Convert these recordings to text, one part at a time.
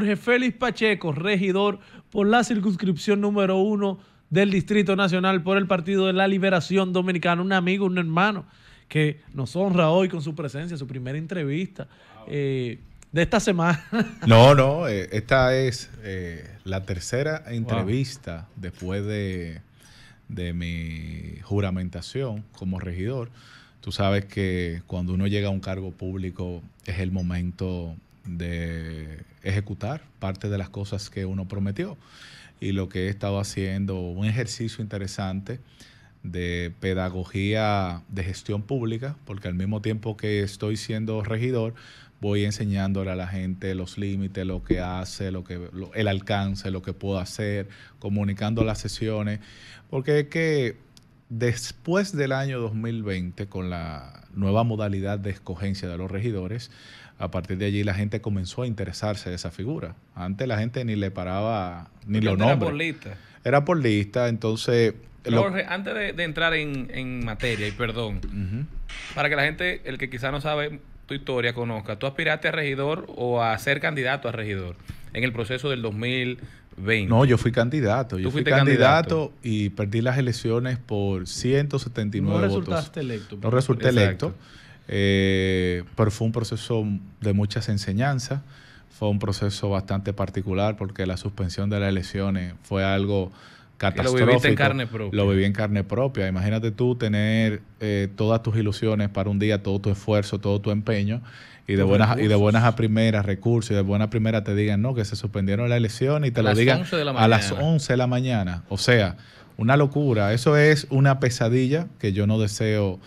Jorge Félix Pacheco, regidor por la circunscripción número uno del Distrito Nacional por el Partido de la Liberación Dominicana, un amigo, un hermano que nos honra hoy con su presencia, su primera entrevista eh, de esta semana. No, no, eh, esta es eh, la tercera entrevista después de, de mi juramentación como regidor. Tú sabes que cuando uno llega a un cargo público es el momento de ejecutar parte de las cosas que uno prometió. Y lo que he estado haciendo, un ejercicio interesante de pedagogía de gestión pública, porque al mismo tiempo que estoy siendo regidor, voy enseñándole a la gente los límites, lo que hace, lo que, el alcance, lo que puedo hacer, comunicando las sesiones, porque es que después del año 2020, con la nueva modalidad de escogencia de los regidores, a partir de allí la gente comenzó a interesarse de esa figura. Antes la gente ni le paraba ni lo nombra. Era por lista. Era por lista, entonces... Jorge, antes de, entrar en, materia, y perdón, para que la gente, el que quizá no sabe tu historia, conozca, tú aspiraste a regidor o a ser candidato a regidor en el proceso del 2000 no, yo fui candidato. Yo fui candidato, y perdí las elecciones por 179 votos. No resultaste electo. No resulté electo. Eh, pero fue un proceso de muchas enseñanzas. Fue un proceso bastante particular porque la suspensión de las elecciones fue algo lo viví en carne propia. Lo viví en carne propia. Imagínate tú tener eh, todas tus ilusiones para un día, todo tu esfuerzo, todo tu empeño, y de, buenas, y de buenas a primeras recursos, y de buenas a primeras te digan, no, que se suspendieron la elecciones y te lo digan a las 11 de la mañana. O sea, una locura. Eso es una pesadilla que yo no deseo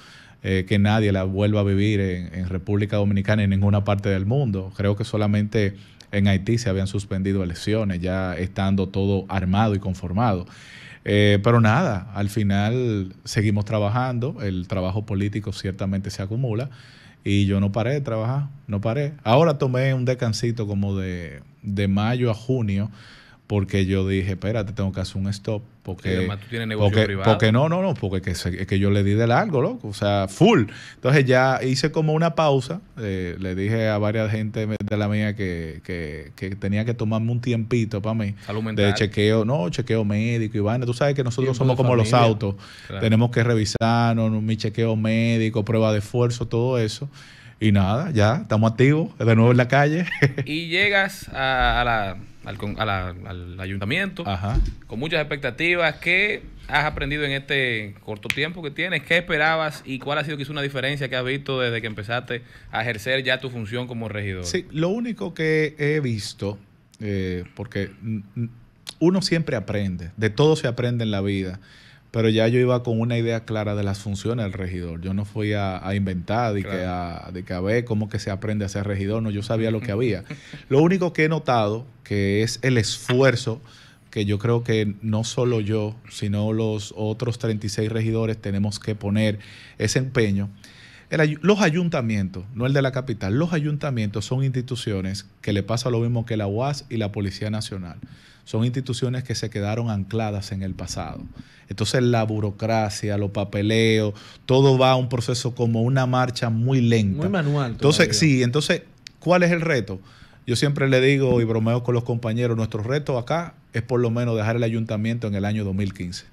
eh, que nadie la vuelva a vivir en, en República Dominicana y en ninguna parte del mundo. Creo que solamente en Haití se habían suspendido elecciones, ya estando todo armado y conformado. Eh, pero nada, al final seguimos trabajando, el trabajo político ciertamente se acumula y yo no paré de trabajar, no paré. Ahora tomé un descansito como de, de mayo a junio porque yo dije, espérate, tengo que hacer un stop porque, tú tienes negocio privado. Porque no, no, no, porque que, que yo le di de largo, loco, o sea, full. Entonces ya hice como una pausa, eh, le dije a varias gente de la mía que, tenía que tomarme un tiempito para mí. De chequeo, no, chequeo médico, Iván. Tú sabes que nosotros somos como los autos, tenemos que revisarnos, mi chequeo médico, prueba de esfuerzo, todo eso. Y nada, ya estamos activos, de nuevo en la calle. y llegas a la al, al ayuntamiento, con muchas expectativas. ¿Qué has aprendido en este corto tiempo que tienes? ¿Qué esperabas y cuál ha sido quizá una diferencia que has visto desde que empezaste a ejercer ya tu función como regidor? Sí, lo único que he visto, eh, porque uno siempre aprende, de todo se aprende en la vida. Pero ya yo iba con una idea clara de las funciones del regidor. Yo no fui a, inventar de, que a, de que a ver cómo que se aprende a ser regidor. No, yo sabía lo que había. lo único que he notado que es el esfuerzo que yo creo que no solo yo, sino los otros 36 regidores tenemos que poner ese empeño. los ayuntamientos, no el de la capital, los ayuntamientos son instituciones que le pasa lo mismo que la UAS y la Policía Nacional son instituciones que se quedaron ancladas en el pasado. Entonces la burocracia, los papeleos, todo va a un proceso como una marcha muy lenta. Muy manual. Entonces, sí, entonces, ¿cuál es el reto? Yo siempre le digo y bromeo con los compañeros, nuestro reto acá es por lo menos dejar el ayuntamiento en el año 2015.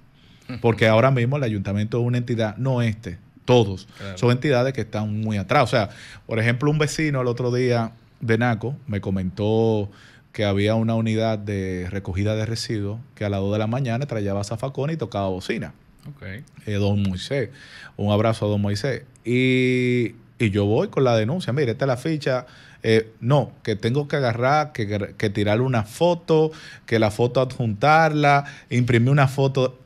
Porque ahora mismo el ayuntamiento es una entidad, no este, todos. Son entidades que están muy atrás. O sea, por ejemplo, un vecino el otro día de Naco me comentó que había una unidad de recogida de residuos que a las 2 de la mañana trayaba zafacón y tocaba bocina. Okay. Eh, don Moisés, un abrazo a don Moisés. Y, yo voy con la denuncia, mire, esta es la ficha. Eh, no, que tengo que agarrar, que, que tirarle una foto, que la foto adjuntarla, imprimir una foto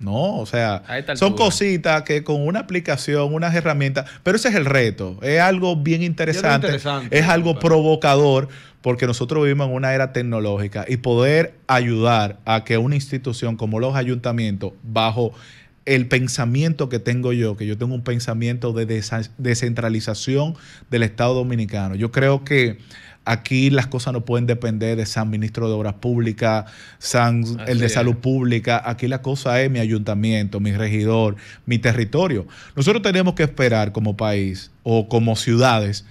no, o sea, son cositas que con una aplicación, unas herramientas, pero ese es el reto, es algo bien interesante, es, algo provocador, porque nosotros vivimos en una era tecnológica y poder ayudar a que una institución como los ayuntamientos, bajo el pensamiento que tengo yo, que yo tengo un pensamiento de descentralización del Estado dominicano, yo creo que Aquí las cosas no pueden depender de San Ministro de Obras Públicas, San el de Salud Pública. Aquí la cosa es mi ayuntamiento, mi regidor, mi territorio. Nosotros tenemos que esperar como país o como ciudades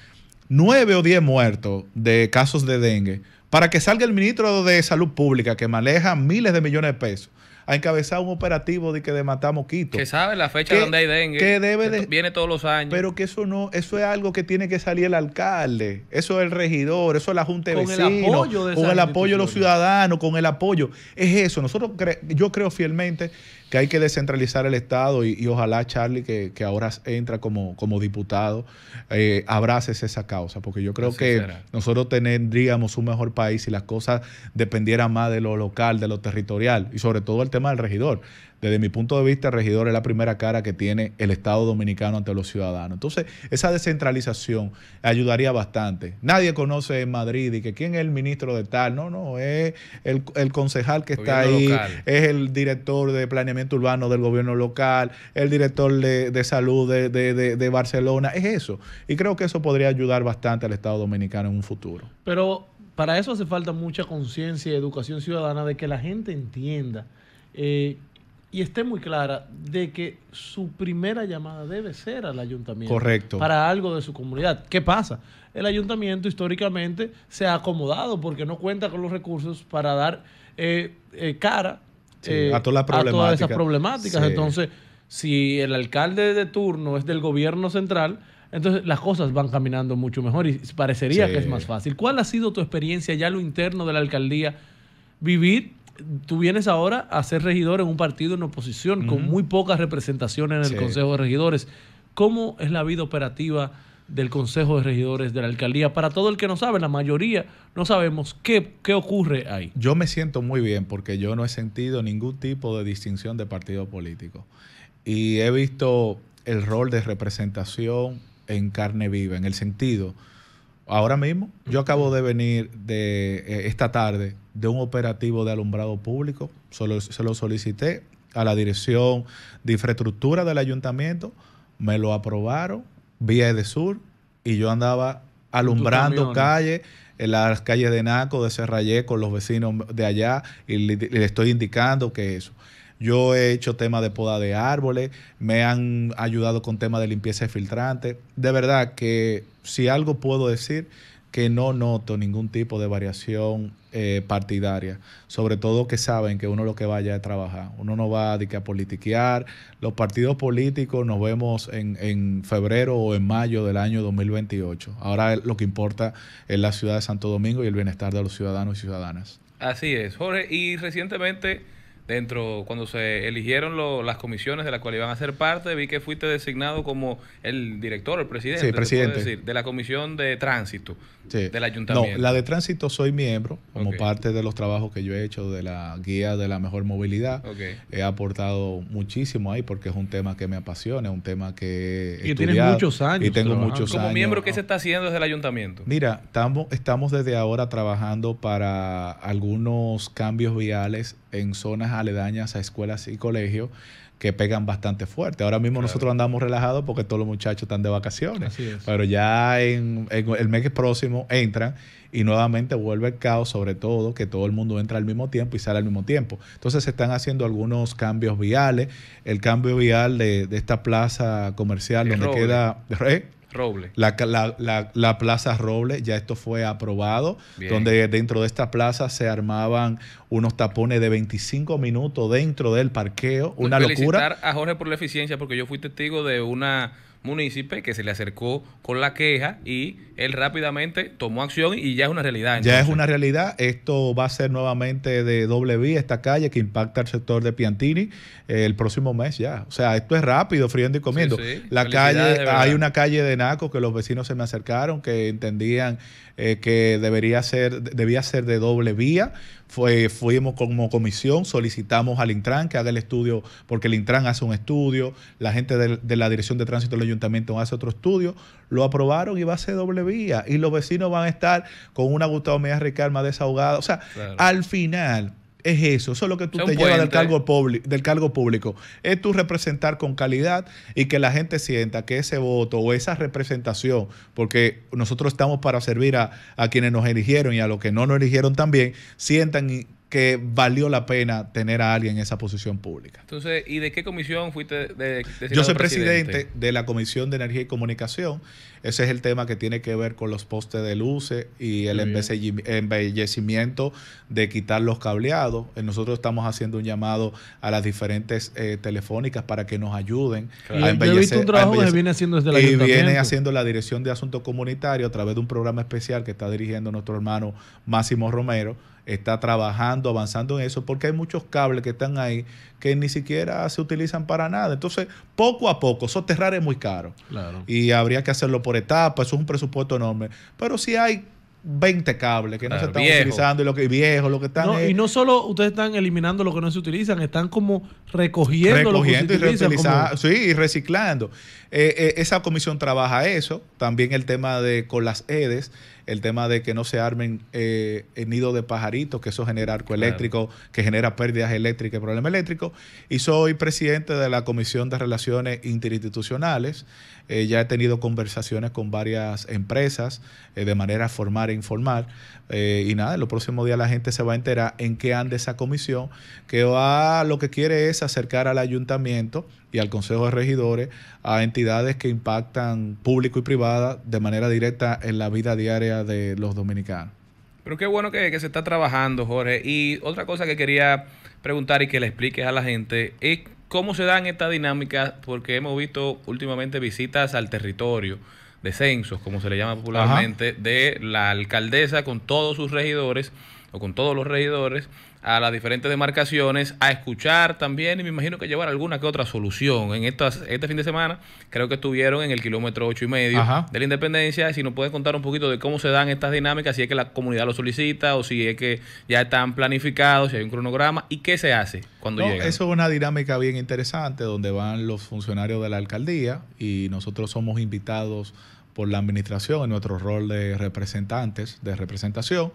nueve o diez muertos de casos de dengue para que salga el ministro de Salud Pública que maneja miles de millones de pesos a encabezar un operativo de que de matamos Quito. Que sabe la fecha donde hay dengue. Que debe viene todos los años. Pero que eso no, eso es algo que tiene que salir el alcalde, eso es el regidor, eso es la junta de con el apoyo de con el apoyo de los ciudadanos, con el apoyo. Es eso. Nosotros yo creo fielmente que hay que descentralizar el Estado y, ojalá Charlie, que, ahora entra como, como diputado, eh, abraces esa causa, porque yo creo que nosotros tendríamos un mejor país si las cosas dependieran más de lo local, de lo territorial y sobre todo el tema del regidor desde mi punto de vista, el regidor es la primera cara que tiene el Estado dominicano ante los ciudadanos. Entonces, esa descentralización ayudaría bastante. Nadie conoce en Madrid y que quién es el ministro de tal. No, no, es el, concejal que está ahí, es el director de planeamiento urbano del gobierno local, el director de, salud de, Barcelona. Es eso. Y creo que eso podría ayudar bastante al Estado dominicano en un futuro. Pero para eso hace falta mucha conciencia y educación ciudadana de que la gente entienda eh, y esté muy clara de que su primera llamada debe ser al ayuntamiento. Correcto. Para algo de su comunidad. ¿Qué pasa? El ayuntamiento históricamente se ha acomodado porque no cuenta con los recursos para dar eh, eh, cara eh, a, toda todas esas problemáticas. Entonces, si el alcalde de turno es del gobierno central, entonces las cosas van caminando mucho mejor y parecería que es más fácil. ¿Cuál ha sido tu experiencia ya lo interno de la alcaldía? Vivir tú vienes ahora a ser regidor en un partido en oposición, con muy pocas representación en el Consejo de Regidores. ¿Cómo es la vida operativa del Consejo de Regidores de la Alcaldía? Para todo el que no sabe, la mayoría no sabemos qué, ocurre ahí. Yo me siento muy bien porque yo no he sentido ningún tipo de distinción de partido político. Y he visto el rol de representación en carne viva, en el sentido ahora mismo. Yo acabo de venir de eh, esta tarde de un operativo de alumbrado público. Solo, se lo solicité a la Dirección de Infraestructura del Ayuntamiento, me lo aprobaron, vía sur y yo andaba alumbrando calles, en las calles de Naco, de Serrayé, con los vecinos de allá, y le, estoy indicando que eso. Yo he hecho temas de poda de árboles, me han ayudado con temas de limpieza de filtrante. De verdad que si algo puedo decir que no noto ningún tipo de variación eh, partidaria, sobre todo que saben que uno lo que vaya es trabajar, uno no va de a politiquear, los partidos políticos nos vemos en, en, febrero o en mayo del año 2028, ahora lo que importa es la ciudad de Santo Domingo y el bienestar de los ciudadanos y ciudadanas. Así es, Jorge, y recientemente dentro, cuando se eligieron las comisiones de las cuales iban a ser parte, vi que fuiste designado como el director, el presidente, sí, presidente. de la comisión de tránsito sí. del ayuntamiento. No, la de tránsito soy miembro, como parte de los trabajos que yo he hecho de la guía de la mejor movilidad. He aportado muchísimo ahí porque es un tema que me apasiona, un tema que... He y muchos años. Y tengo muchos años. Como miembro, ¿qué se está haciendo desde el ayuntamiento? Mira, estamos, estamos desde ahora trabajando para algunos cambios viales en zonas dañas a escuelas y colegios que pegan bastante fuerte. Ahora mismo nosotros andamos relajados porque todos los muchachos están de vacaciones, pero ya en, el mes próximo entran y nuevamente vuelve el caos, sobre todo que todo el mundo entra al mismo tiempo y sale al mismo tiempo. Entonces se están haciendo algunos cambios viales. El cambio vial de, esta plaza comercial donde queda... ¿eh? Roble. La, la, la, Plaza Roble, ya esto fue aprobado, donde dentro de esta plaza se armaban unos tapones de 25 minutos dentro del parqueo, una locura. Felicitar locura. a Jorge por la eficiencia, porque yo fui testigo de una munícipe que se le acercó con la queja y él rápidamente tomó acción y ya es una realidad. Ya es una realidad. Esto va a ser nuevamente de doble vía esta calle que impacta al sector de Piantini eh, el próximo mes ya. O sea, esto es rápido, friendo y comiendo. La calle, hay una calle de Naco que los vecinos se me acercaron que entendían eh, que debería ser, debía ser de doble vía. fuimos como comisión, solicitamos al Intran que haga el estudio, porque el Intran hace un estudio, la gente de, la Dirección de Tránsito del Ayuntamiento hace otro estudio, lo aprobaron y va a ser doble vía. Y los vecinos van a estar con una Gustavo Mejía más desahogada. O sea, al final es eso, eso es lo que tú te llevas del cargo, del cargo público. Es tú representar con calidad y que la gente sienta que ese voto o esa representación, porque nosotros estamos para servir a, a quienes nos eligieron y a los que no nos eligieron también, sientan que valió la pena tener a alguien en esa posición pública. Entonces, ¿y de qué comisión fuiste? Yo soy presidente. de la Comisión de Energía y Comunicación. Ese es el tema que tiene que ver con los postes de luces y el embellecimiento de quitar los cableados. Eh, nosotros estamos haciendo un llamado a las diferentes eh, telefónicas para que nos ayuden a embellecer. trabajo viene haciendo desde la Y viene haciendo la Dirección de Asuntos Comunitarios a través de un programa especial que está dirigiendo nuestro hermano Máximo Romero está trabajando, avanzando en eso, porque hay muchos cables que están ahí que ni siquiera se utilizan para nada. Entonces, poco a poco, soterrar es muy caro. Y habría que hacerlo por etapas, eso es un presupuesto enorme. Pero si hay 20 cables que no se están utilizando y lo que viejo, lo que están. No, y no solo ustedes están eliminando lo que no se utilizan, están como recogiendo, lo que se y Sí, y reciclando. Eh, eh, esa comisión trabaja eso. También el tema de con las EDES el tema de que no se armen eh, nidos de pajaritos, que eso genera arco eléctrico, que genera pérdidas eléctricas y problemas eléctricos. Y soy presidente de la Comisión de Relaciones Interinstitucionales. Eh, ya he tenido conversaciones con varias empresas eh, de manera formal e informal eh, y nada, en los próximos días la gente se va a enterar en qué anda esa comisión, que va lo que quiere es acercar al ayuntamiento y al Consejo de Regidores a entidades que impactan público y privada de manera directa en la vida diaria de los dominicanos. Pero qué bueno que, que se está trabajando, Jorge. Y otra cosa que quería preguntar y que le expliques a la gente es cómo se dan estas dinámicas, porque hemos visto últimamente visitas al territorio descensos, como se le llama popularmente, de la alcaldesa con todos sus regidores o con todos los regidores a las diferentes demarcaciones, a escuchar también y me imagino que llevar alguna que otra solución. En estas, este fin de semana creo que estuvieron en el kilómetro ocho y medio de la Independencia. Si nos puedes contar un poquito de cómo se dan estas dinámicas, si es que la comunidad lo solicita o si es que ya están planificados, si hay un cronograma y qué se hace cuando no, Eso es una dinámica bien interesante donde van los funcionarios de la alcaldía y nosotros somos invitados por la administración en nuestro rol de representantes, de representación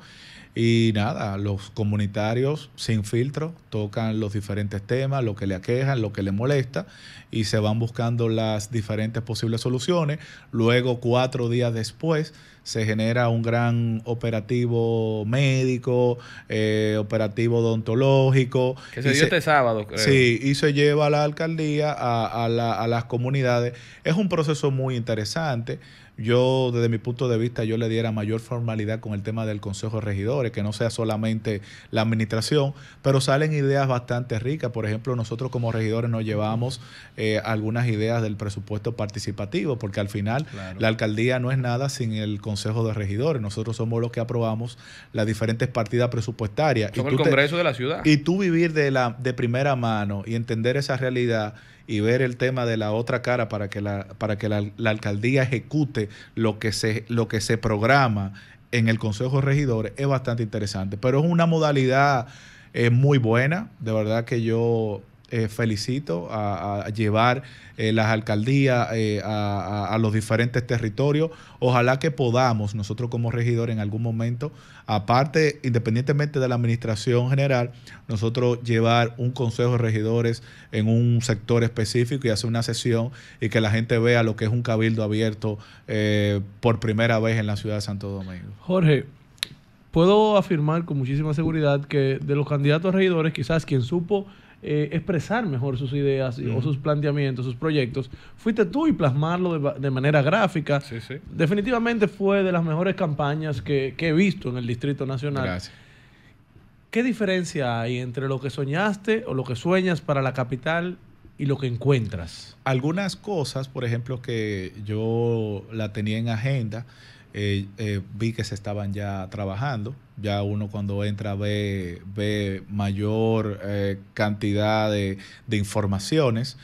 y nada, los comunitarios sin filtro tocan los diferentes temas, lo que le aquejan, lo que le molesta, y se van buscando las diferentes posibles soluciones. Luego, cuatro días después, se genera un gran operativo médico, eh, operativo odontológico. Que se dio este sábado, Sí, y se lleva a la alcaldía, a, a las comunidades. Es un proceso muy interesante yo desde mi punto de vista yo le diera mayor formalidad con el tema del Consejo de Regidores, que no sea solamente la administración, pero salen ideas bastante ricas. Por ejemplo, nosotros como regidores nos llevamos eh, algunas ideas del presupuesto participativo, porque al final la alcaldía no es nada sin el Consejo de Regidores. Nosotros somos los que aprobamos las diferentes partidas presupuestarias. y el Congreso de la ciudad. Y tú vivir de, la, de primera mano y entender esa realidad y ver el tema de la otra cara para que la, para que la, alcaldía ejecute lo que, se, lo que se programa en el Consejo de Regidores es bastante interesante. Pero es una modalidad eh, muy buena, de verdad que yo eh, felicito a, llevar eh, las alcaldías eh, a, los diferentes territorios. Ojalá que podamos nosotros como regidores en algún momento, aparte, independientemente de la administración general, nosotros llevar un consejo de regidores en un sector específico y hacer una sesión y que la gente vea lo que es un cabildo abierto por primera vez en la ciudad de Santo Domingo. Jorge, puedo afirmar con muchísima seguridad que de los candidatos a regidores, quizás quien supo eh, expresar mejor sus ideas o sus planteamientos, sus proyectos, fuiste tú y plasmarlo de, manera gráfica. Definitivamente fue de las mejores campañas que, que he visto en el Distrito Nacional. Gracias. ¿Qué diferencia hay entre lo que soñaste o lo que sueñas para la capital y lo que encuentras? Algunas cosas, por ejemplo, que yo la tenía en agenda eh, eh, vi que se estaban ya trabajando. Ya uno cuando entra ve, ve mayor eh, cantidad de, de informaciones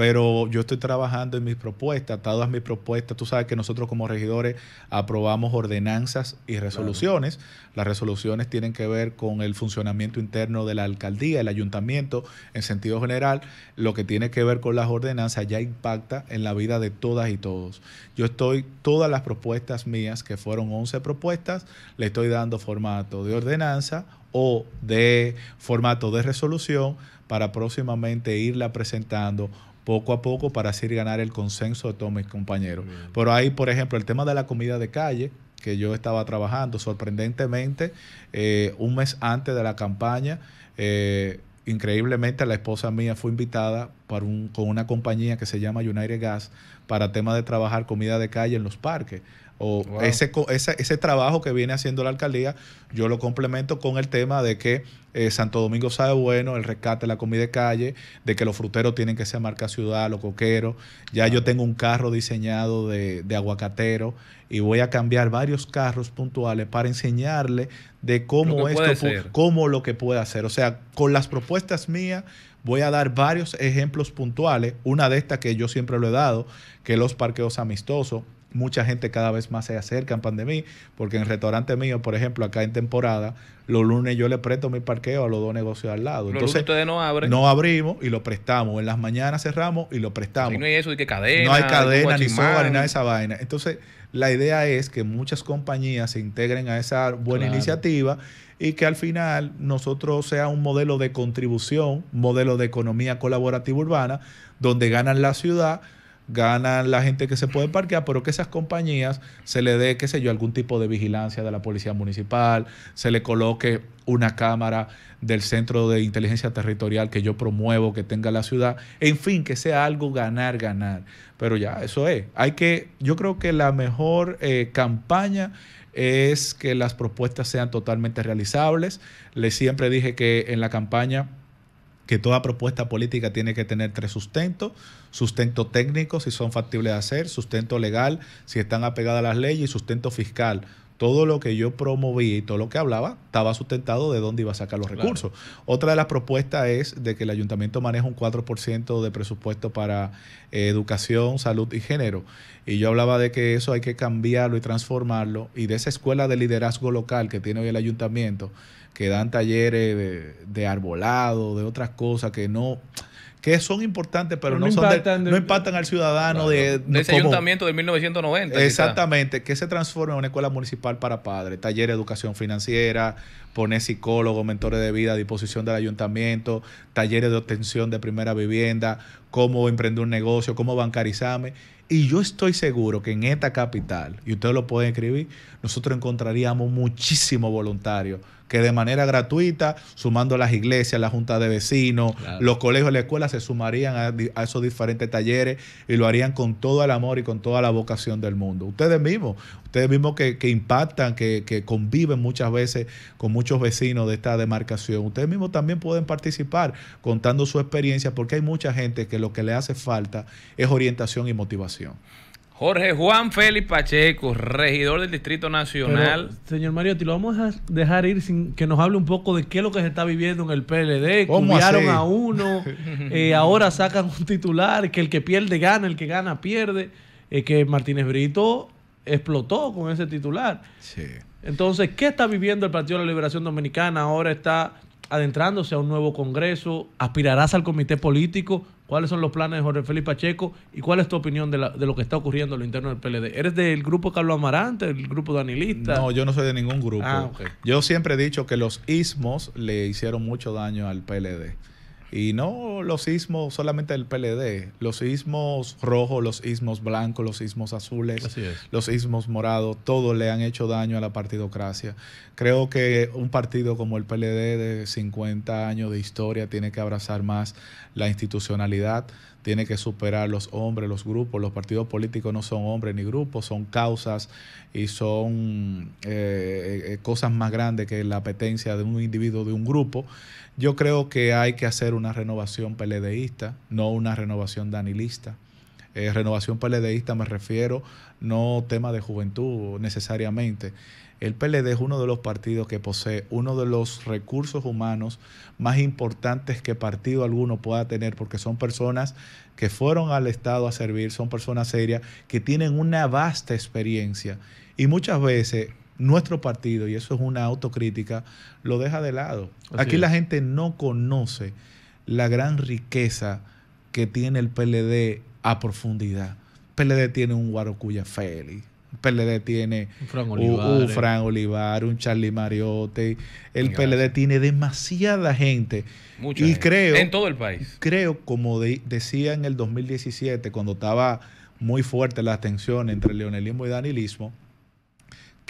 pero yo estoy trabajando en mis propuestas, todas mis propuestas, tú sabes que nosotros como regidores aprobamos ordenanzas y resoluciones, las resoluciones tienen que ver con el funcionamiento interno de la alcaldía, el ayuntamiento, en sentido general, lo que tiene que ver con las ordenanzas ya impacta en la vida de todas y todos. Yo estoy, todas las propuestas mías, que fueron 11 propuestas, le estoy dando formato de ordenanza o de formato de resolución para próximamente irla presentando poco a poco para así ganar el consenso de todos mis compañeros. Pero ahí, por ejemplo, el tema de la comida de calle, que yo estaba trabajando, sorprendentemente, eh, un mes antes de la campaña, eh, increíblemente la esposa mía fue invitada con una compañía que se llama United Gas para temas de trabajar comida de calle en los parques. O ese, ese, ese, trabajo que viene haciendo la alcaldía, yo lo complemento con el tema de que eh, Santo Domingo sabe bueno, el rescate de la comida de calle, de que los fruteros tienen que ser marca ciudad, los coqueros. Ya yo tengo un carro diseñado de, de, aguacatero y voy a cambiar varios carros puntuales para enseñarle de cómo esto, cómo lo que puede hacer. O sea, con las propuestas mías, Voy a dar varios ejemplos puntuales. Una de estas que yo siempre lo he dado, que los parqueos amistosos mucha gente cada vez más se acerca en pandemia... porque en el restaurante mío, por ejemplo, acá en temporada, los lunes yo le presto mi parqueo a los dos negocios al lado. Entonces, ustedes no abren. No abrimos y lo prestamos. En las mañanas cerramos y lo prestamos. Y no hay eso de que cadena. No hay cadena, ni soga, ni nada de esa vaina. Entonces, la idea es que muchas compañías se integren a esa buena iniciativa y que al final nosotros sea un modelo de contribución, modelo de economía colaborativa urbana, donde ganan la ciudad, ganan la gente que se puede parquear, pero que esas compañías se le dé, qué sé yo, algún tipo de vigilancia de la policía municipal, se le coloque una cámara del centro de inteligencia territorial que yo promuevo, que tenga la ciudad, en fin, que sea algo ganar, ganar. Pero ya, eso es. Hay que, yo creo que la mejor eh, campaña es que las propuestas sean totalmente realizables. le siempre dije que en la campaña que toda propuesta política tiene que tener tres sustentos, sustento técnico, si son factibles de hacer, sustento legal, si están apegadas a las leyes, y sustento fiscal. Todo lo que yo promoví y todo lo que hablaba estaba sustentado de dónde iba a sacar los recursos. Otra de las propuestas es de que el ayuntamiento maneja un 4% de presupuesto para eh, educación, salud y género. Y yo hablaba de que eso hay que cambiarlo y transformarlo. Y de esa escuela de liderazgo local que tiene hoy el ayuntamiento, que dan talleres de, arbolado, de otras cosas que no que son importantes, pero, no, son impactan al ciudadano. de, de, ese ayuntamiento de 1990. Exactamente, que se transforme en una escuela municipal para padres, talleres de educación financiera, poner psicólogos, mentores de vida a disposición del ayuntamiento, talleres de obtención de primera vivienda, cómo emprender un negocio, cómo bancarizarme. Y yo estoy seguro que en esta capital, y ustedes lo pueden escribir, nosotros encontraríamos muchísimos voluntarios que de manera gratuita, sumando las iglesias, la junta de vecinos, los colegios, las escuelas, se sumarían a, esos diferentes talleres y lo harían con todo el amor y con toda la vocación del mundo. Ustedes mismos, ustedes mismos que, impactan, que, que conviven muchas veces con muchos vecinos de esta demarcación, ustedes mismos también pueden participar contando su experiencia porque hay mucha gente que lo que le hace falta es orientación y motivación. Jorge Juan Félix Pacheco, regidor del Distrito Nacional. Señor señor Mariotti, lo vamos a dejar ir sin que nos hable un poco de qué es lo que se está viviendo en el PLD. Cuidaron a uno, eh, ahora sacan un titular, que el que pierde gana, el que gana pierde. que Martínez Brito explotó con ese titular. Entonces, ¿qué está viviendo el Partido de la Liberación Dominicana? Ahora está adentrándose a un nuevo Congreso, aspirarás al comité político, ¿Cuáles son los planes de Jorge Felipe Pacheco? ¿Y cuál es tu opinión de, la, de lo que está ocurriendo en lo interno del PLD? ¿Eres del grupo Carlos Amarante, del grupo danilista? No, yo no soy de ningún grupo. Ah, yo siempre he dicho que los ismos le hicieron mucho daño al PLD. Y no los sismos solamente del PLD, los sismos rojos, los sismos blancos, los sismos azules, los sismos morados, todos le han hecho daño a la partidocracia. Creo que un partido como el PLD de 50 años de historia tiene que abrazar más la institucionalidad, tiene que superar los hombres, los grupos. Los partidos políticos no son hombres ni grupos, son causas y son eh, eh, eh, cosas más grandes que la apetencia de un individuo, de un grupo. Yo creo que hay que hacer una renovación peledeísta, no una renovación danilista. Eh, renovación peledeísta me refiero no tema de juventud necesariamente. El PLD es uno de los partidos que posee uno de los recursos humanos más importantes que partido alguno pueda tener, porque son personas que fueron al Estado a servir, son personas serias, que tienen una vasta experiencia. Y muchas veces nuestro partido, y eso es una autocrítica, lo deja de lado. Aquí la gente no conoce la gran riqueza que tiene el PLD a profundidad. El PLD tiene un Guarocuya Félix. El PLD tiene un Fran Olivar, un, Charlie Mariotti. El PLD tiene demasiada gente. y creo. En todo el país. Creo, como decía en el 2017, cuando estaba muy fuerte la tensión entre leonelismo y danilismo,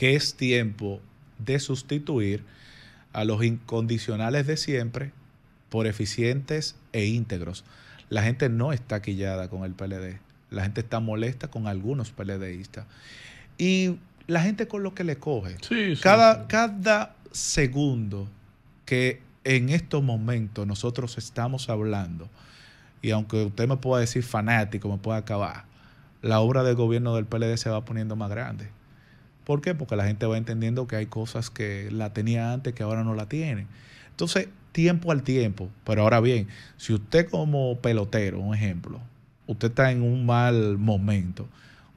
que es tiempo de sustituir a los incondicionales de siempre por eficientes e íntegros. La gente no está quillada con el PLD, la gente está molesta con algunos PLDistas. Y la gente con lo que le coge, cada, cada segundo que en estos momentos nosotros estamos hablando, y aunque usted me pueda decir fanático, me pueda acabar, la obra del gobierno del PLD se va poniendo más grande. ¿Por qué? Porque la gente va entendiendo que hay cosas que la tenía antes que ahora no la tiene. Entonces, tiempo al tiempo. Pero ahora bien, si usted como pelotero, un ejemplo, usted está en un mal momento,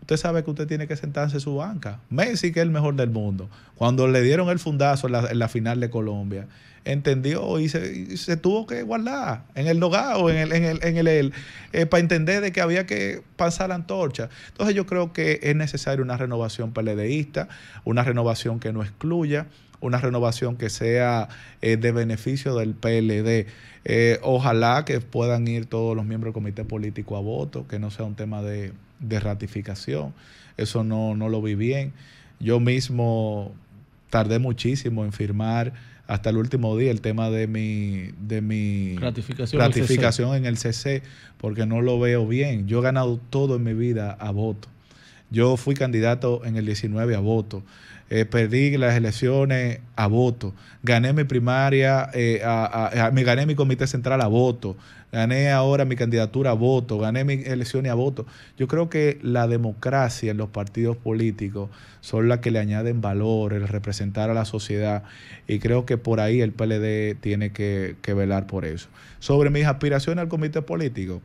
usted sabe que usted tiene que sentarse en su banca. Messi, que es el mejor del mundo, cuando le dieron el fundazo en la, final de Colombia, entendió y se, tuvo que guardar en el logado, en el, en el, en el, eh, para entender de que había que pasar la antorcha. Entonces yo creo que es necesaria una renovación PLDista, una renovación que no excluya una renovación que sea eh, de beneficio del PLD. Eh, ojalá que puedan ir todos los miembros del comité político a voto, que no sea un tema de, de ratificación. Eso no, no lo vi bien. Yo mismo tardé muchísimo en firmar hasta el último día el tema de mi, de mi ratificación, ratificación en el CC, porque no lo veo bien. Yo he ganado todo en mi vida a voto. Yo fui candidato en el 19 a voto. Eh, perdí las elecciones a voto, gané mi primaria, eh, a, a, gané mi comité central a voto, gané ahora mi candidatura a voto, gané mis elecciones a voto. Yo creo que la democracia en los partidos políticos son las que le añaden valor, el representar a la sociedad, y creo que por ahí el PLD tiene que, que velar por eso. Sobre mis aspiraciones al comité político,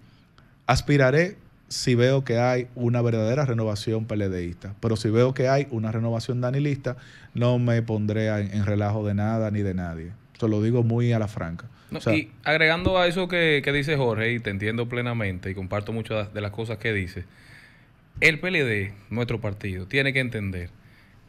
aspiraré si veo que hay una verdadera renovación peledeísta. Pero si veo que hay una renovación danilista, no me pondré en, relajo de nada ni de nadie. Se lo digo muy a la franca. y agregando a eso que, dice Jorge, y te entiendo plenamente y comparto muchas de las cosas que dice, el PLD, nuestro partido, tiene que entender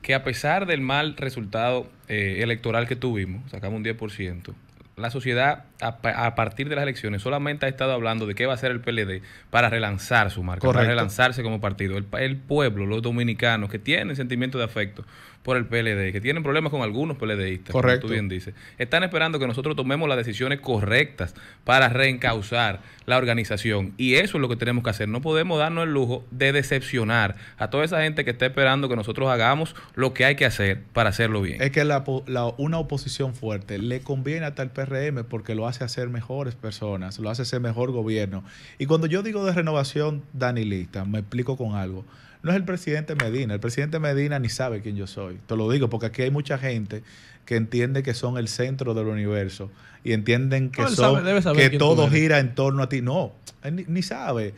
que a pesar del mal resultado eh, electoral que tuvimos, sacamos un 10%, la sociedad a, partir de las elecciones solamente ha estado hablando de qué va a hacer el PLD para relanzar su marca, para relanzarse como partido. El, pueblo, los dominicanos que tienen sentimiento de afecto por el PLD, que tienen problemas con algunos PLDistas, como tú bien dices, están esperando que nosotros tomemos las decisiones correctas para reencauzar la organización. Y eso es lo que tenemos que hacer. No podemos darnos el lujo de decepcionar a toda esa gente que está esperando que nosotros hagamos lo que hay que hacer para hacerlo bien. Es que la, una oposición fuerte le conviene hasta el PRM porque lo hace hacer mejores personas, lo hace ser mejor gobierno. Y cuando yo digo de renovación danilista, me explico con algo. No es el presidente Medina, el presidente Medina ni sabe quién yo soy. Te lo digo porque aquí hay mucha gente que entiende que son el centro del universo y entienden que, que todo gira en torno a ti. No, ni, sabe.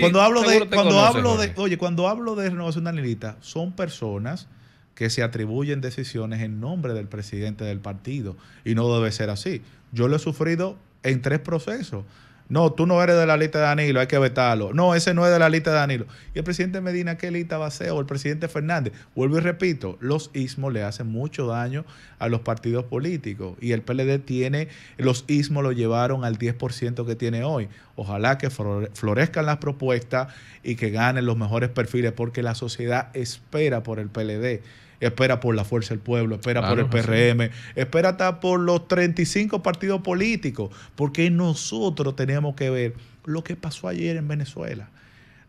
cuando hablo de cuando hablo de, oye, cuando hablo de renovación danilista, son personas que se atribuyen decisiones en nombre del presidente del partido y no debe ser así. Yo lo he sufrido en tres procesos. No, tú no eres de la lista de Danilo, hay que vetarlo. No, ese no es de la lista de Danilo. Y el presidente Medina, ¿qué lista va a ser? O el presidente Fernández. Vuelvo y repito, los ismos le hacen mucho daño a los partidos políticos. Y el PLD tiene, los ismos lo llevaron al 10% que tiene hoy. Ojalá que florezcan las propuestas y que ganen los mejores perfiles, porque la sociedad espera por el PLD espera por la fuerza del pueblo, espera por el PRM, pues espera hasta por los 35 partidos políticos, porque nosotros tenemos que ver lo que pasó ayer en Venezuela.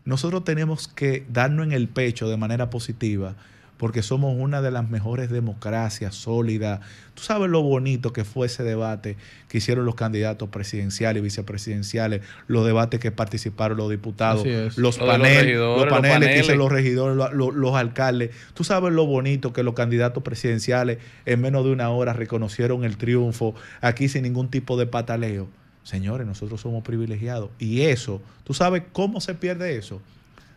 Nosotros tenemos que darnos en el pecho de manera positiva porque somos una de las mejores democracias sólidas. Tú sabes lo bonito que fue ese debate que hicieron los candidatos presidenciales y vicepresidenciales, los debates que participaron los diputados, los, paneles, los que hicieron los regidores, los, los, alcaldes. Tú sabes lo bonito que los candidatos presidenciales en menos de una hora reconocieron el triunfo aquí sin ningún tipo de pataleo. Señores, nosotros somos privilegiados. Y eso, ¿tú sabes cómo se pierde eso?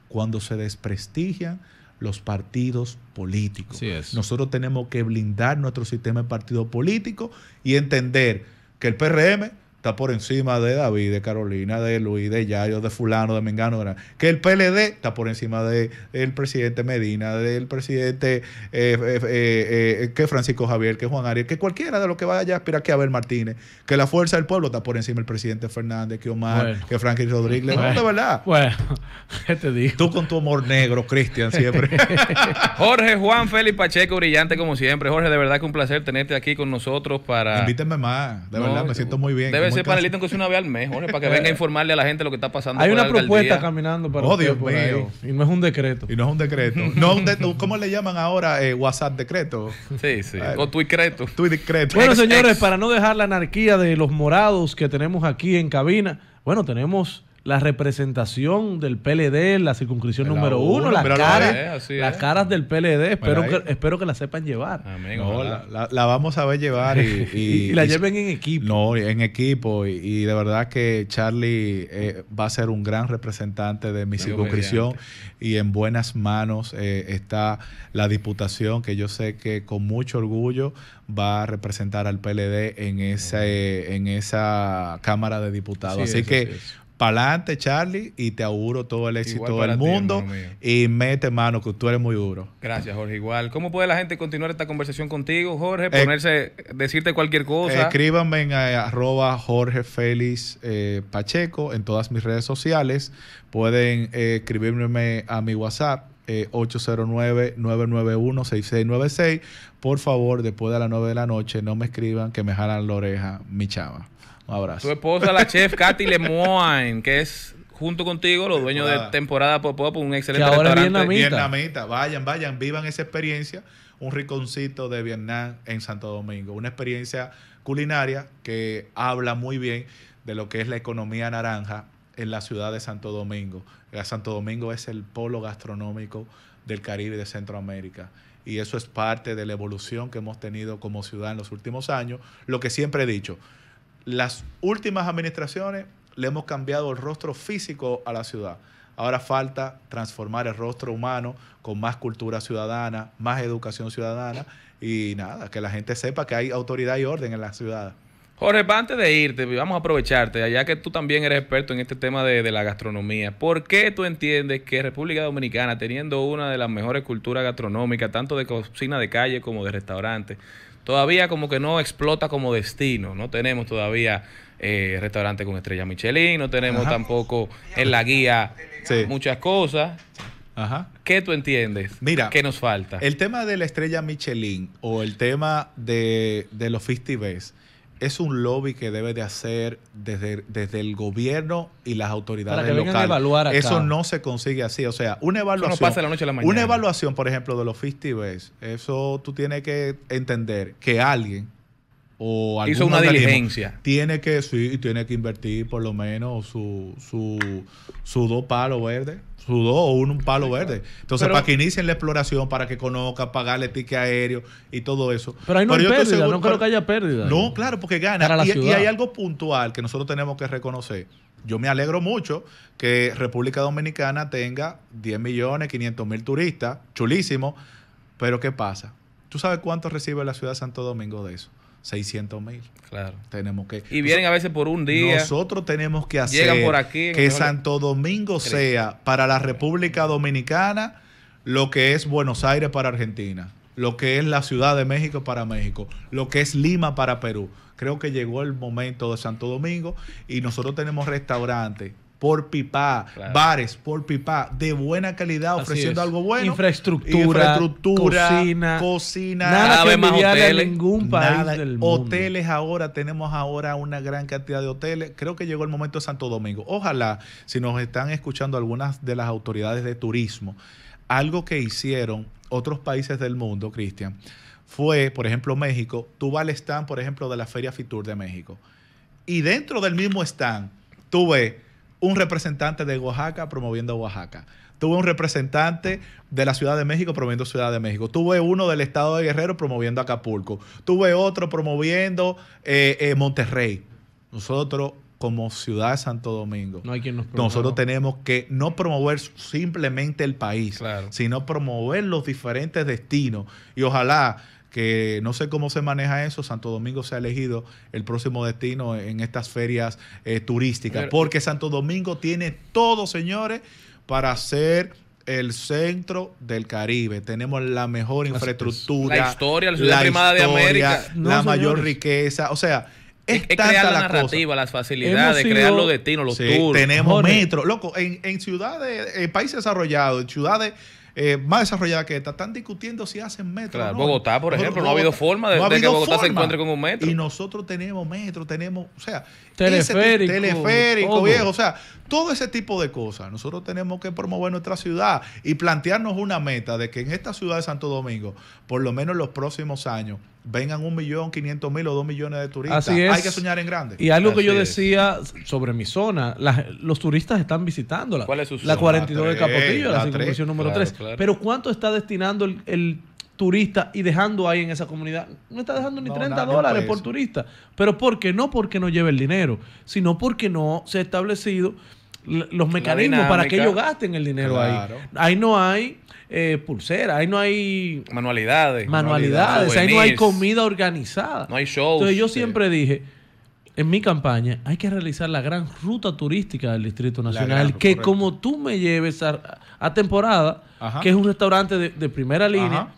Cuando se desprestigian los partidos políticos. Nosotros tenemos que blindar nuestro sistema de partido político y entender que el PRM está por encima de David, de Carolina, de Luis, de Yayo, de fulano, de Mengano, que el PLD está por encima del el presidente Medina, del presidente eh, eh, eh, que Francisco Javier, que Juan Ariel, que cualquiera de los que vaya a aspirar que Abel Martínez, que la fuerza del pueblo está por encima del presidente Fernández, que Omar, que Franklin Rodríguez, de verdad. Bueno, te digo? Tú con tu amor negro, Cristian, siempre. Jorge Juan Félix Pacheco, brillante como siempre. Jorge, de verdad que un placer tenerte aquí con nosotros para... Invítenme más, de verdad, me siento muy bien ese panelito que es una vez al mes, para que venga a informarle a la gente lo que está pasando. Hay una propuesta caminando para. Oh, Dios Y no es un decreto. Y no es un decreto. no un ¿Cómo le llaman ahora eh, WhatsApp decreto? Sí, sí. O tu decreto. Bueno, señores, para no dejar la anarquía de los morados que tenemos aquí en cabina, bueno, tenemos la representación del PLD, la circunscripción pues número uno, las, caras, las caras del PLD. Espero que, espero que la sepan llevar. la, vamos a ver llevar y, la lleven en equipo. No, en equipo. Y, de verdad que Charlie eh, va a ser un gran representante de mi circunscripción y en buenas manos eh, está la Diputación que yo sé que con mucho orgullo va a representar al PLD en, ese, en esa Cámara de Diputados. Así que para adelante, Charlie, y te auguro todo el éxito del mundo. y mete mano, que tú eres muy duro. Gracias, Jorge. Igual. ¿Cómo puede la gente continuar esta conversación contigo, Jorge? Eh, Ponerse, decirte cualquier cosa. Escríbanme en eh, arroba Jorge Félix eh, Pacheco en todas mis redes sociales. Pueden escribirme a mi WhatsApp. 809-991-6696. Por favor, después de las 9 de la noche, no me escriban que me jalan la oreja, mi chava. Un abrazo. Tu esposa, la chef Katy Lemoine, que es junto contigo, los dueños de temporada Pop Pop, un excelente restaurante. Vietnamita. vietnamita. Vayan, vayan, vivan esa experiencia. Un riconcito de Vietnam en Santo Domingo. Una experiencia culinaria que habla muy bien de lo que es la economía naranja en la ciudad de Santo Domingo. Eh, Santo Domingo es el polo gastronómico del Caribe y de Centroamérica. Y eso es parte de la evolución que hemos tenido como ciudad en los últimos años. Lo que siempre he dicho, las últimas administraciones le hemos cambiado el rostro físico a la ciudad. Ahora falta transformar el rostro humano con más cultura ciudadana, más educación ciudadana y nada, que la gente sepa que hay autoridad y orden en la ciudad. Jorge, antes de irte, vamos a aprovecharte, ya que tú también eres experto en este tema de, la gastronomía, ¿por qué tú entiendes que República Dominicana, teniendo una de las mejores culturas gastronómicas, tanto de cocina de calle como de restaurante todavía como que no explota como destino. No tenemos todavía eh, restaurante con estrella Michelin, no tenemos tampoco en la guía muchas cosas. Ajá. ¿Qué tú entiendes? Mira, ¿qué nos falta? El tema de la estrella Michelin o el tema de, los 50 es un lobby que debe de hacer desde, desde el gobierno y las autoridades locales. Eso no se consigue así. O sea, una evaluación. Una evaluación, por ejemplo, de los 50 eso tú tienes que entender que alguien hizo una diligencia. Tiene que, sí, tiene que invertir por lo menos su, su, su dos palos verdes. Su dos o un, palo verde. Entonces, para que inicien la exploración, para que conozca, pagarle ticket aéreo y todo eso. Pero ahí no hay pérdida, no creo que haya pérdida. No, claro, porque gana. Y, y hay algo puntual que nosotros tenemos que reconocer. Yo me alegro mucho que República Dominicana tenga 10 millones 500 mil turistas, chulísimo, pero ¿qué pasa? ¿Tú sabes cuánto recibe la ciudad de Santo Domingo de eso? 600 mil. Claro. Tenemos que. Y vienen a veces por un día. Nosotros tenemos que hacer que Santo Domingo sea para la República Dominicana lo que es Buenos Aires para Argentina, lo que es la Ciudad de México para México, lo que es Lima para Perú. Creo que llegó el momento de Santo Domingo y nosotros tenemos restaurantes por pipa, bares por pipa, de buena calidad, ofreciendo algo bueno. Infraestructura, cocina, Nada, que más En ningún país del mundo. Hoteles ahora, tenemos ahora una gran cantidad de hoteles. Creo que llegó el momento de Santo Domingo. Ojalá, si nos están escuchando algunas de las autoridades de turismo, algo que hicieron otros países del mundo, Cristian, fue, por ejemplo, México. Tú vas al stand, por ejemplo, de la Feria Fitur de México. Y dentro del mismo stand, tuve... ves un representante de Oaxaca promoviendo Oaxaca. Tuve un representante de la Ciudad de México promoviendo Ciudad de México. Tuve uno del Estado de Guerrero promoviendo Acapulco. Tuve otro promoviendo eh, eh, Monterrey. Nosotros, como ciudad de Santo Domingo, no hay quien nosotros tenemos que no promover simplemente el país, sino promover los diferentes destinos. Y ojalá que no sé cómo se maneja eso. Santo Domingo se ha elegido el próximo destino en estas ferias eh, turísticas, porque Santo Domingo tiene todo, señores, para ser el centro del Caribe. Tenemos la mejor infraestructura. La historia, la ciudad primada de América. la mayor riqueza. O sea, es, es crear la, narrativa, las facilidades, crear los destinos, los tours. Tenemos metro. Loco, en, en ciudades, en países desarrollados, en ciudades eh, más desarrollada que esta, están discutiendo si hacen metro. Bogotá, por ejemplo, no ha habido forma de, que Bogotá se encuentre con un metro. Y nosotros tenemos metro, tenemos, o sea, teleférico, teleférico viejo. O sea, todo ese tipo de cosas. Nosotros tenemos que promover nuestra ciudad y plantearnos una meta de que en esta ciudad de Santo Domingo, por lo menos en los próximos años, vengan un millón, quinientos mil o dos millones de turistas. Así es. Hay que soñar en grande. Y algo que yo decía sobre mi zona, los turistas están visitando la, ¿Cuál es la 42 de Capotillo, la, circunvalación número 3. Pero ¿cuánto está destinando el, turista y dejando ahí en esa comunidad. No está dejando ni 30 dólares por turista. Pero ¿por qué? No porque no lleve el dinero, sino porque no se ha establecido los mecanismos para que ellos gasten el dinero ahí. Ahí no hay eh, pulseras, ahí no hay... Manualidades. Manualidades, ahí no hay comida organizada. No hay shows. Entonces yo siempre dije, en mi campaña, hay que realizar la gran ruta turística del Distrito Nacional, que como tú me lleves a, temporada, que es un restaurante de, primera línea,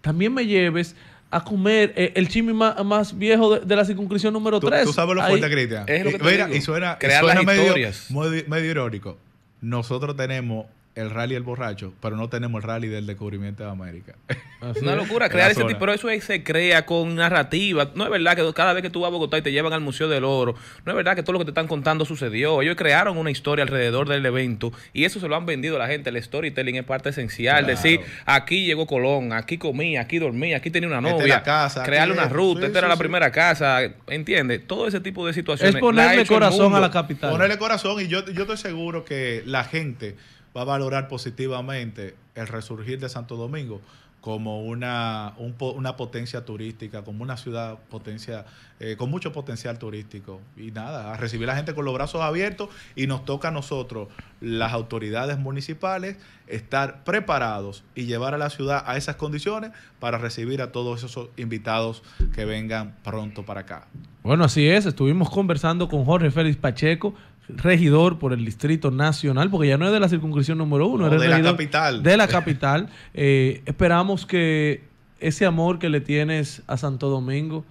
también me lleves a comer eh, el chimi más, viejo de, la circunscripción número 3. Tú, sabes lo fuerte, Cristian. Es lo que te digo. y suena, Crear y historias. medio, medio irónico. Nosotros tenemos el rally el borracho, pero no tenemos el rally del descubrimiento de América. Es una locura crear ese tipo, pero eso se crea con narrativa. No es verdad que cada vez que tú vas a Bogotá y te llevan al Museo del Oro, no es verdad que todo lo que te están contando sucedió. Ellos crearon una historia alrededor del evento y eso se lo han vendido a la gente. El storytelling es parte esencial. Decir, aquí llegó Colón, aquí comí, aquí dormí, aquí tenía una novia. casa, crearle una ruta, esta era la primera casa. ¿Entiendes? Todo ese tipo de situaciones. Es ponerle corazón a la capital. Ponerle corazón y yo, yo estoy seguro que la gente va a valorar positivamente el resurgir de Santo Domingo como una, una potencia turística, como una ciudad potencia, eh, con mucho potencial turístico. Y nada, a recibir a la gente con los brazos abiertos y nos toca a nosotros, las autoridades municipales, estar preparados y llevar a la ciudad a esas condiciones para recibir a todos esos invitados que vengan pronto para acá. Bueno, así es, estuvimos conversando con Jorge Félix Pacheco, regidor por el Distrito Nacional, porque ya no es de la circunscripción número uno, de la capital. De la capital. Eh, esperamos que ese amor que le tienes a Santo Domingo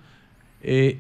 eh,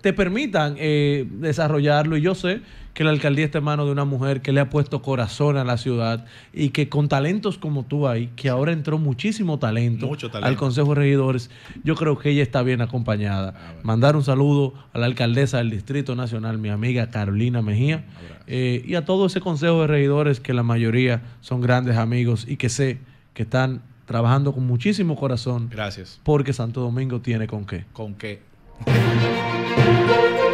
te permitan eh, desarrollarlo. Y yo sé que la alcaldía está en manos de una mujer que le ha puesto corazón a la ciudad y que con talentos como tú hay, que ahora entró muchísimo talento, al Consejo de Regidores, yo creo que ella está bien acompañada. Ah, Mandar un saludo a la alcaldesa del Distrito Nacional, mi amiga Carolina Mejía, eh, y a todo ese Consejo de Regidores que la mayoría son grandes amigos y que sé que están trabajando con muchísimo corazón. Gracias. Porque Santo Domingo tiene con qué. Con qué. Thank you.